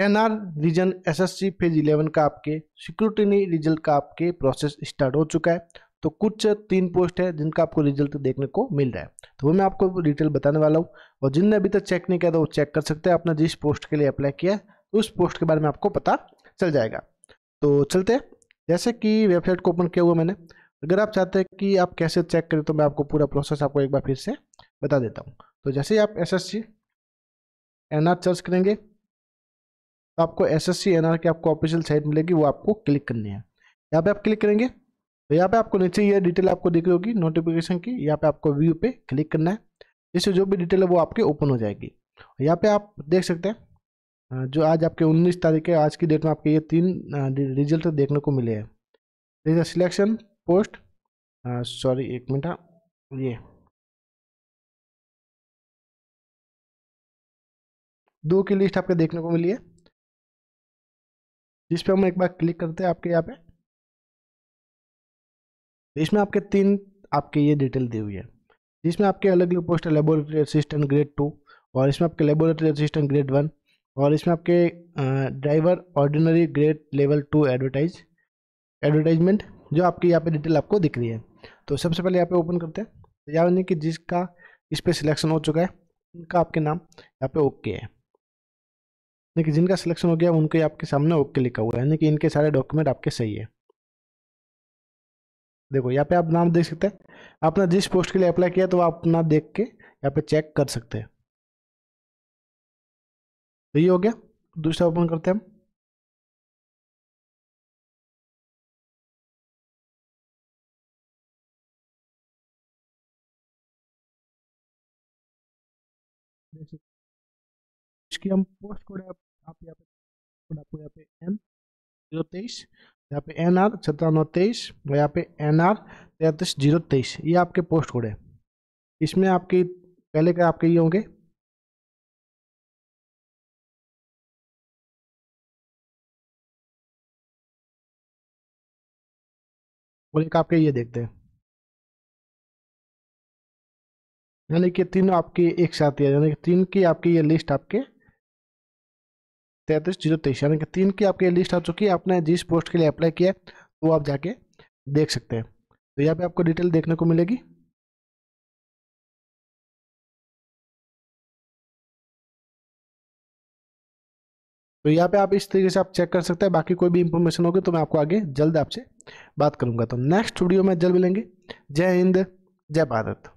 NR reason SSC phase 11 का आपके security result का आपके प्रोसेस स्टार्ट हो चुका है तो कुछ तीन पोस्ट है जिनका आपको रिजल्ट देखने को मिल रहा है तो वो मैं आपको डिटेल बताने वाला हूँ और जिनने अभी तक चेक नहीं किया था वो चेक कर सकते हैं आपने जिस पोस्ट के लिए अप्लाई किया उस पोस्ट के बारे में आपको पता चल जाएगा तो चलते जैसे कि वेबसाइट को ओपन किया हुआ मैंने अगर आप चाहते हैं कि आप कैसे चेक करें तो मैं आपको पूरा प्रोसेस आपको एक बार फिर से बता देता हूँ तो जैसे ही आप S S C N R search करेंगे तो आपको S S C N R की आपको ऑफिशियल साइट मिलेगी वो आपको क्लिक करनी है यहाँ पे आप क्लिक करेंगे तो यहाँ पे आपको नीचे ये डिटेल आपको दिख रही होगी नोटिफिकेशन की यहाँ पे आपको व्यू पे क्लिक करना है जिससे जो भी डिटेल है वो आपके ओपन हो जाएगी यहाँ पे आप देख सकते हैं जो आज आपके 19 तारीख है आज की डेट में आपके ये तीन रिजल्ट देखने को मिले हैं जैसे सिलेक्शन पोस्ट सॉरी एक मिनट हाँ, ये दो की लिस्ट आपके देखने को मिली है जिस पे हम एक बार क्लिक करते हैं आपके यहाँ पे तो इसमें आपके तीन आपके ये डिटेल दी हुई है जिसमें आपके अलग अलग पोस्ट है लेबोरेटरी असिस्टेंट ग्रेड टू और इसमें आपके लेबोरेटरी असिस्टेंट ग्रेड वन और इसमें आपके driver ordinary grade level two advertise advertisement जो आपके यहाँ पे डिटेल आपको दिख रही है तो सबसे पहले यहाँ पे ओपन करते हैं तो यहाँ कि जिसका इस पर सिलेक्शन हो चुका है उनका आपके नाम यहाँ पे ओके है कि जिनका सिलेक्शन हो गया उनके आपके सामने ओके लिखा हुआ है यानी कि इनके सारे डॉक्यूमेंट आपके सही है देखो यहाँ पे आप नाम देख सकते हैं आपने जिस पोस्ट के लिए अप्लाई किया तो आप अपना देख के यहाँ पे चेक कर सकते हैं तो ये हो गया दूसरा ओपन करते हैं हम इसकी हम पोस्ट कोड आप यहाँ पे कोड आपको यहाँ पे एन जीरो तेईस यहाँ पे एन आर सत्रह नौ तेईस और यहाँ पे एन आर तैंतीस जीरो तेईस ये आपके पोस्ट कोड है इसमें आपके पहले के आपके ये होंगे और एक आपके ये देखते हैं यानी कि तीनों आपकी एक साथ ही है यानी कि तीन की आपकी ये लिस्ट आपके तैंतीस जीरो तेईस यानी कि तीन की आपकी लिस्ट आ चुकी है आपने जिस पोस्ट के लिए अप्लाई किया है तो आप जाके देख सकते हैं तो यहाँ पे आपको डिटेल देखने को मिलेगी तो यहाँ पे आप इस तरीके से आप चेक कर सकते हैं बाकी कोई भी इंफॉर्मेशन होगी तो मैं आपको आगे जल्द आपसे बात करूंगा तो नेक्स्ट वीडियो में जल्द मिलेंगे जय हिंद जय भारत